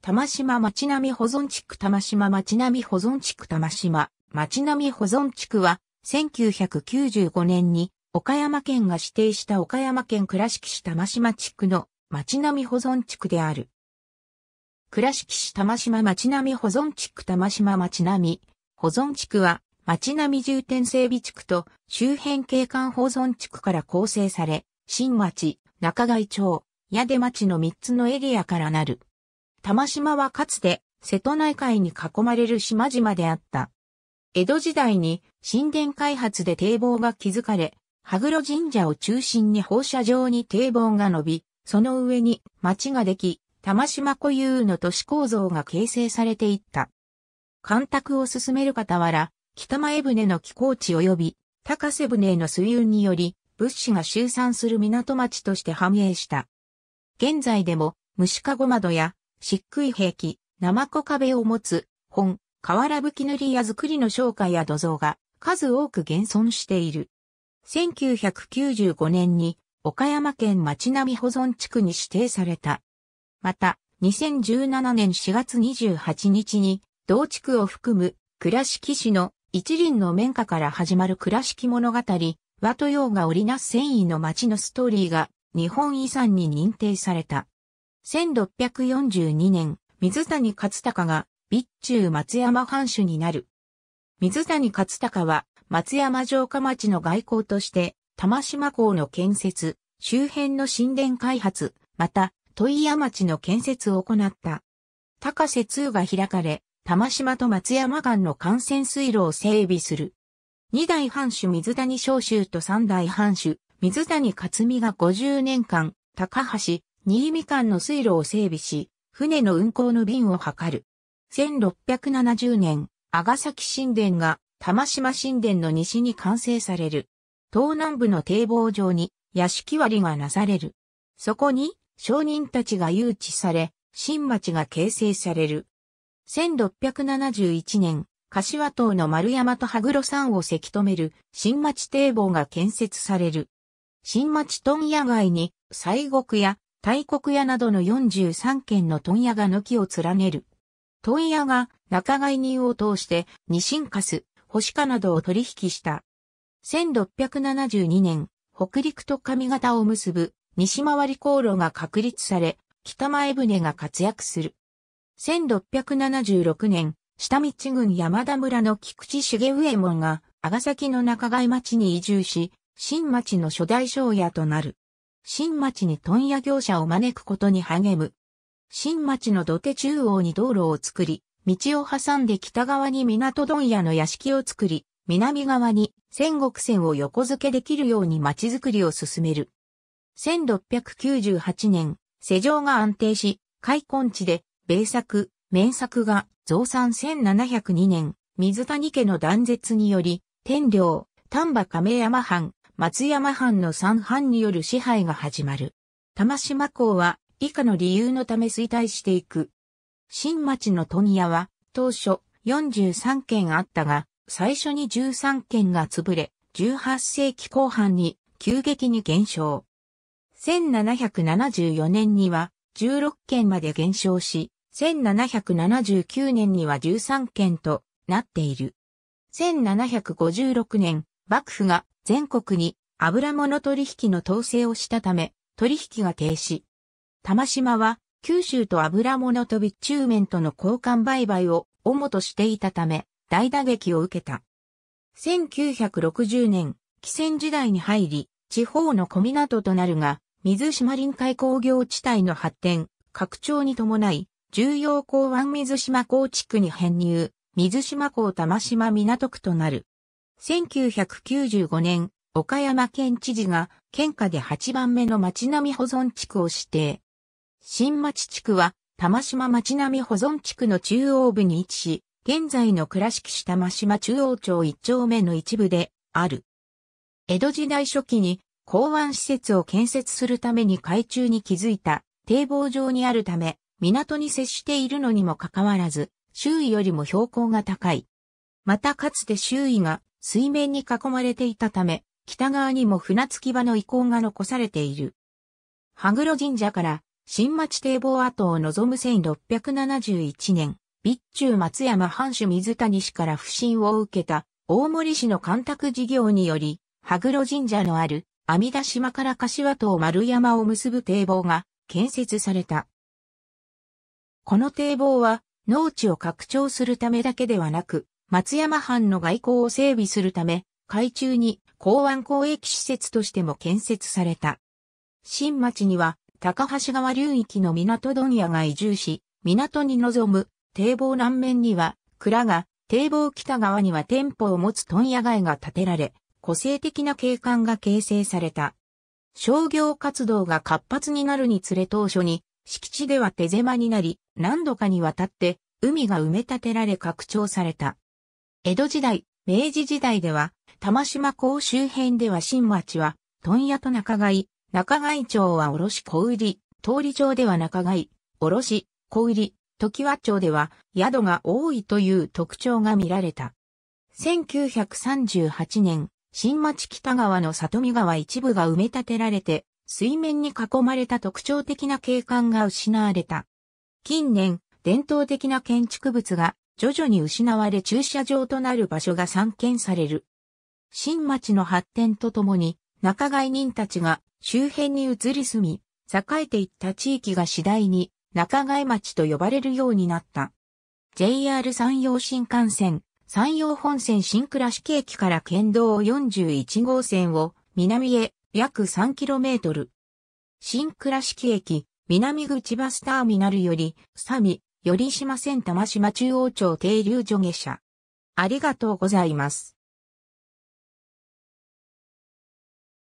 玉島町並保存地区玉島町並保存地区玉島町並保存地区は1995年に岡山県が指定した岡山県倉敷市玉島地区の町並保存地区である。倉敷市玉島町並保存地区玉島町並保存地区は町並重点整備地区と周辺景観保存地区から構成され、新町、中貝町、矢出町の3つのエリアからなる。玉島はかつて瀬戸内海に囲まれる島々であった。江戸時代に神殿開発で堤防が築かれ、羽黒神社を中心に放射状に堤防が伸び、その上に町ができ、玉島固有の都市構造が形成されていった。干拓を進める傍ら、北前船の寄港地及び高瀬船の水運により、物資が集散する港町として繁栄した。現在でも、虫かご窓や漆喰壁、生子壁を持つ、本、瓦吹き塗りや作りの商家や土蔵が数多く現存している。1995年に岡山県町並保存地区に指定された。また、2017年4月28日に、同地区を含む倉敷市の一輪の綿花から始まる倉敷物語、和と洋が織りなす繊維の町のストーリーが日本遺産に認定された。1642年、水谷勝孝が、備中松山藩主になる。水谷勝孝は、松山城下町の外交として、玉島港の建設、周辺の神殿開発、また、問屋町の建設を行った。高瀬通が開かれ、玉島と松山間の幹線水路を整備する。二代藩主水谷昌州と三代藩主水谷勝美が50年間、高橋、新見間の水路を整備し、船の運航の便を図る。1670年、阿ヶ崎神殿が玉島神殿の西に完成される。東南部の堤防上に屋敷割りがなされる。そこに商人たちが誘致され、新町が形成される。1671年、柏島の丸山と羽黒山をせき止める新町堤防が建設される。新町問屋街に西国や大黒屋などの43軒の問屋が軒を連ねる。問屋が仲買人を通してニシンカス、星シなどを取引した。1672年、北陸と上方を結ぶ西回り航路が確立され、北前船が活躍する。1676年、下道郡山田村の菊池重右衛門が、阿ヶ崎の中貝町に移住し、新町の初代商屋となる。新町に問屋業者を招くことに励む。新町の土手中央に道路を作り、道を挟んで北側に港問屋の屋敷を作り、南側に戦国線を横付けできるように町づくりを進める。1698年、世情が安定し、開墾地で、米作、面作が増産1702年、水谷家の断絶により、天領、丹波亀山藩、松山藩の三藩による支配が始まる。玉島港は以下の理由のため衰退していく。新町の富屋は当初43件あったが、最初に13件が潰れ、18世紀後半に急激に減少。1774年には16件まで減少し、1779年には13件となっている。1756年、幕府が全国に油物取引の統制をしたため、取引が停止。玉島は、九州と油物と備中面との交換売買を主としていたため、大打撃を受けた。1960年、紀戦時代に入り、地方の小港となるが、水島臨海工業地帯の発展、拡張に伴い、重要港湾水島港地区に編入、水島港玉島港区となる。1995年、岡山県知事が県下で8番目の町並み保存地区を指定。新町地区は玉島町並み保存地区の中央部に位置し、現在の倉敷市玉島中央町1丁目の一部である。江戸時代初期に港湾施設を建設するために海中に築いた堤防上にあるため、港に接しているのにもかかわらず、周囲よりも標高が高い。またかつて周囲が水面に囲まれていたため、北側にも船着き場の遺構が残されている。羽黒神社から新町堤防跡を望む1671年、備中松山藩主水谷氏から不信を受けた大森氏の干拓事業により、羽黒神社のある阿弥陀島から柏島丸山を結ぶ堤防が建設された。この堤防は農地を拡張するためだけではなく、松山藩の外交を整備するため、海中に港湾交易施設としても建設された。新町には、高橋川流域の港問屋が移住し、港に臨む堤防南面には蔵が、堤防北側には店舗を持つ問屋街が建てられ、個性的な景観が形成された。商業活動が活発になるにつれ当初に、敷地では手狭になり、何度かにわたって海が埋め立てられ拡張された。江戸時代、明治時代では、玉島港周辺では新町は、問屋と中貝、中貝町は卸小売り、通り町では中貝、卸、小売り、時和町では宿が多いという特徴が見られた。1938年、新町北川の里見川一部が埋め立てられて、水面に囲まれた特徴的な景観が失われた。近年、伝統的な建築物が徐々に失われ駐車場となる場所が散見される。新町の発展とともに、仲買人たちが周辺に移り住み、栄えていった地域が次第に仲買町と呼ばれるようになった。JR 山陽新幹線、山陽本線新倉敷駅から県道41号線を南へ約 3km。新倉敷駅、南口バスターミナルより、サミ、よりしません玉島中央町停留所下車。ありがとうございます。